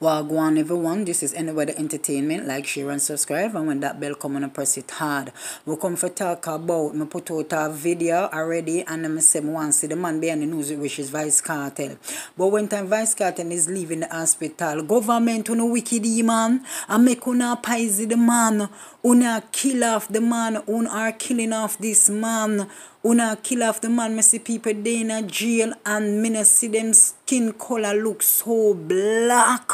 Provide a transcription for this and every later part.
Well, everyone, this is Any Weather Entertainment. Like, share and subscribe and when that bell come on, I press it hard. We come for talk about, me put out a video already and I say me want see the man behind the news which is Vice Cartel. But when time Vice Cartel is leaving the hospital, government on a wicked man and make una paise the man, una kill off the man, una are killing off this man, Una kill off the man, me see people they in a jail and me see them skin color look so black.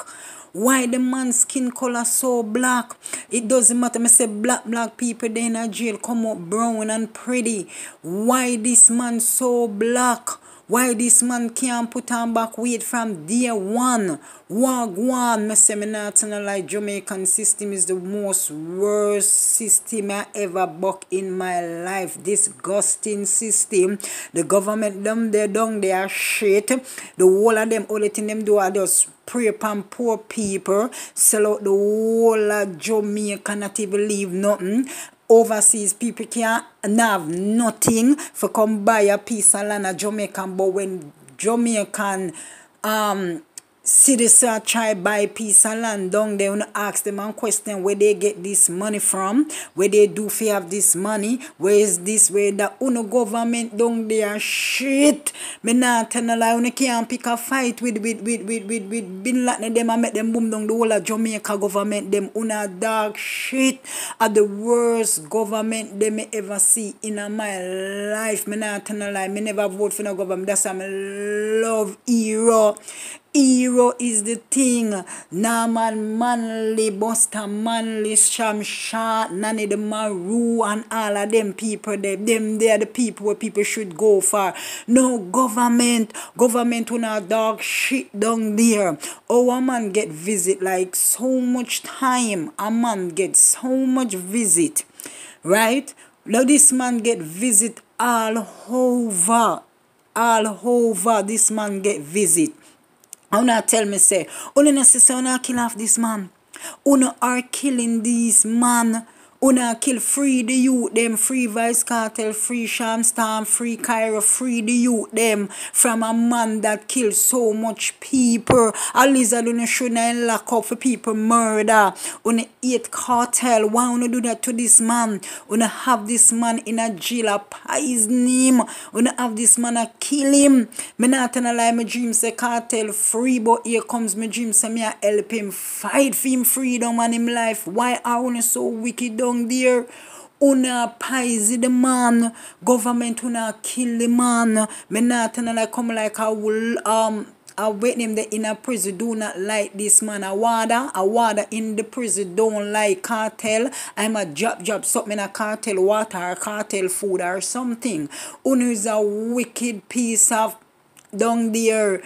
Why the man skin color so black? It doesn't matter. Me say black black people they in a jail come up brown and pretty. Why this man so black? Why this man can't put on back weight from day one? Wag one, my say me like Jamaican system is the most worst system I ever buck in my life. Disgusting system. The government them they don't, they are shit. The whole of them only thing them do are just pray upon poor people, sell out the whole of Jamaica, not even leave nothing overseas people can't have nothing for come buy a piece of land of Jamaican, but when Jamaican um Citizens are try buy piece of land down there and ask them and question where they get this money from, where they do fi have this money, where is this, where the uno oh, government down there shit. Me not tell a lie, uno can't pick a fight with with with with with, with Bin Laden them and make them boom down the whole of Jamaica government them uno oh, dark shit are the worst government they may ever see in my life. Me not tell a lie, me never vote for no government. That's why I love hero. Hero is the thing. Norman manly, Buster manly, Sham Shah, Nanny the Maru, and all of them people. They, them they are the people where people should go for. No government. Government on our dog shit down there. Oh, a man get visit like so much time. A man get so much visit. Right? Now this man get visit all over all over this man get visit not tell me say, Una necessary una kill off this man. Una are killing this man Una kill free the youth them, free Vice Cartel, free Sean Storm, free Cairo, free the youth them from a man that killed so much people. A lizard una shouldn't lock up for people murder. Una eat cartel. Why una do that to this man? Una have this man in a jail, a poison him. Una have this man a kill him. Me not going a lie, my dream say cartel free, but here comes my dream say me a help him fight for him freedom and him life. Why are una so wicked down? down there una praise the man government una kill the man me not and I come like I will um I wait him in a prison do not like this man. I water, I water in the prison don't like cartel. I'm a job job something a cartel water, cartel food or something. Una is a wicked piece of dung there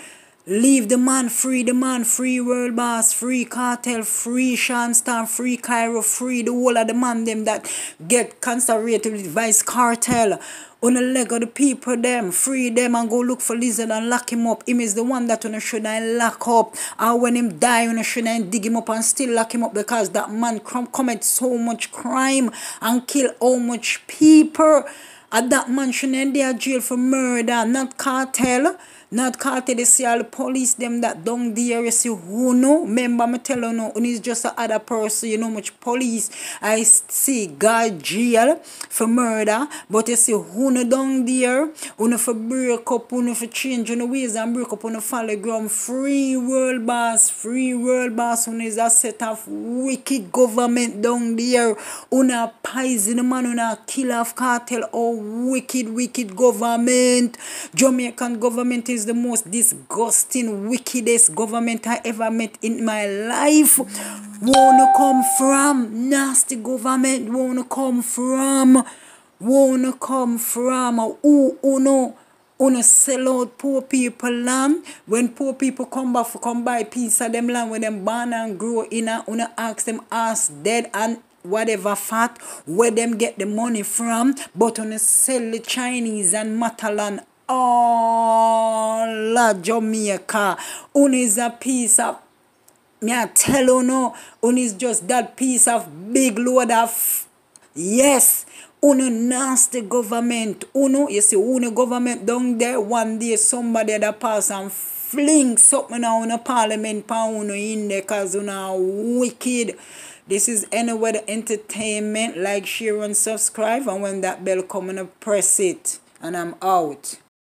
Leave the man free, the man free, world boss free, cartel free, Sean Stan free, Cairo free, the whole of the man them that get conservative with vice cartel. On the leg of the people them, free them and go look for lizard and lock him up. Him is the one that on should I lock up. And when him die, on should I dig him up and still lock him up because that man commit so much crime and kill so much people. And that man should end their jail for murder, not cartel. Not call to the CL police them that down there you see who know. Member, me tell you no, it's just a other person, you know much police I see God jail for murder. But you see who know down there, who know for break up, who for change you know ways and break up on the follow ground. Free world boss, free world boss who is a set of wicked government down there. a poison man, a kill of cartel or oh, wicked, wicked government. Jamaican government is is the most disgusting, wickedest government I ever met in my life. Wanna come from nasty government? Wanna come from? Wanna come from? Who oh, no? Wanna sell out poor people land? When poor people come back, come buy piece of them land when them born and grow in, wanna ask them ask dead and whatever fat where them get the money from but on a sell the chinese and matalan all Jamaica. Un is a piece of me a tell you no, un is just that piece of big load of yes. Uno nasty government. Uno, you see, uno government down there. One day somebody that pass and fling something on the parliament pound in there cause wicked. This is anywhere the entertainment. Like, share, and subscribe. And when that bell come, and press it. And I'm out.